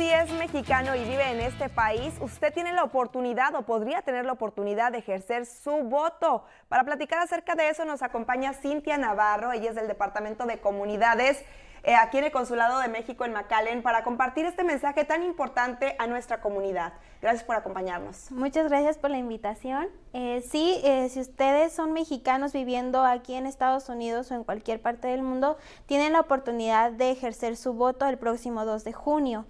Si es mexicano y vive en este país, usted tiene la oportunidad o podría tener la oportunidad de ejercer su voto. Para platicar acerca de eso nos acompaña Cintia Navarro, ella es del Departamento de Comunidades eh, aquí en el Consulado de México en McAllen para compartir este mensaje tan importante a nuestra comunidad. Gracias por acompañarnos. Muchas gracias por la invitación. Eh, sí, eh, si ustedes son mexicanos viviendo aquí en Estados Unidos o en cualquier parte del mundo, tienen la oportunidad de ejercer su voto el próximo 2 de junio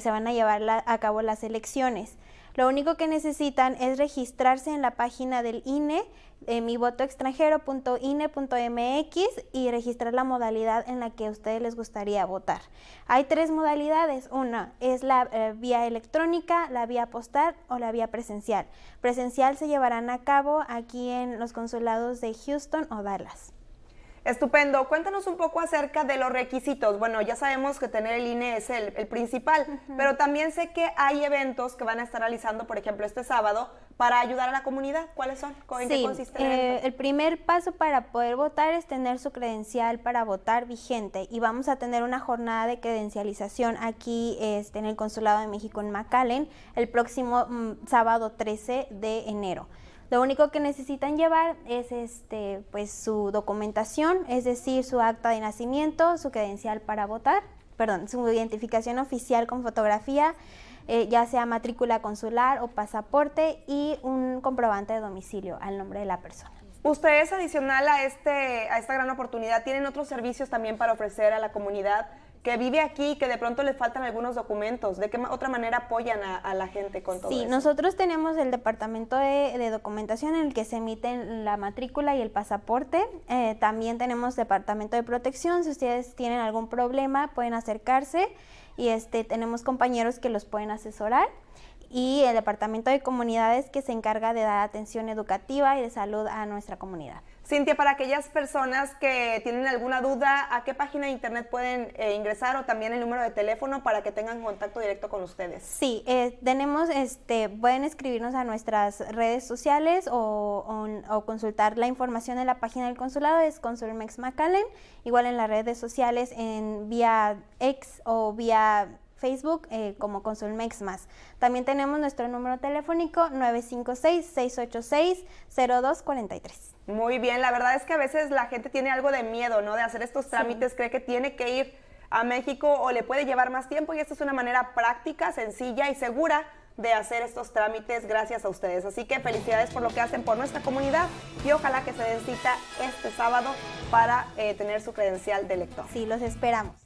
se van a llevar a cabo las elecciones. Lo único que necesitan es registrarse en la página del INE, eh, mivotoextranjero.ine.mx y registrar la modalidad en la que a ustedes les gustaría votar. Hay tres modalidades. Una es la eh, vía electrónica, la vía postal o la vía presencial. Presencial se llevarán a cabo aquí en los consulados de Houston o Dallas. Estupendo. Cuéntanos un poco acerca de los requisitos. Bueno, ya sabemos que tener el INE es el, principal, pero también sé que hay eventos que van a estar realizando, por ejemplo, este sábado, para ayudar a la comunidad. ¿Cuáles son? ¿En sí, el, eh, el primer paso para poder votar es tener su credencial para votar vigente y vamos a tener una jornada de credencialización aquí este, en el Consulado de México en McAllen el próximo mm, sábado 13 de enero. Lo único que necesitan llevar es este, pues, su documentación, es decir, su acta de nacimiento, su credencial para votar, perdón, su identificación oficial con fotografía, eh, ya sea matrícula consular o pasaporte y un comprobante de domicilio al nombre de la persona. Ustedes, adicional a, este, a esta gran oportunidad, tienen otros servicios también para ofrecer a la comunidad que vive aquí, y que de pronto le faltan algunos documentos. ¿De qué otra manera apoyan a, la gente con todo sí, Sí, nosotros tenemos el departamento de, documentación en el que se emiten la matrícula y el pasaporte. Eh, también tenemos departamento de protección. Si ustedes tienen algún problema, pueden acercarse y este, tenemos compañeros que los pueden asesorar y el Departamento de Comunidades que se encarga de dar atención educativa y de salud a nuestra comunidad. Cintia, para aquellas personas que tienen alguna duda, ¿a qué página de internet pueden eh, ingresar o también el número de teléfono para que tengan contacto directo con ustedes? Sí, eh, tenemos, este, pueden escribirnos a nuestras redes sociales o, consultar la información en la página del consulado, es Consulmex igual en las redes sociales en vía ex o vía Facebook eh, como Consulmex más. También tenemos nuestro número telefónico 956-686-0243. Muy bien, la verdad es que a veces la gente tiene algo de miedo, ¿no? De hacer estos trámites, cree que tiene que ir a México o le puede llevar más tiempo y esta es una manera práctica, sencilla y segura de hacer estos trámites gracias a ustedes. Así que felicidades por lo que hacen por nuestra comunidad y ojalá que se den cita este sábado para eh, tener su credencial de lector. Sí, los esperamos.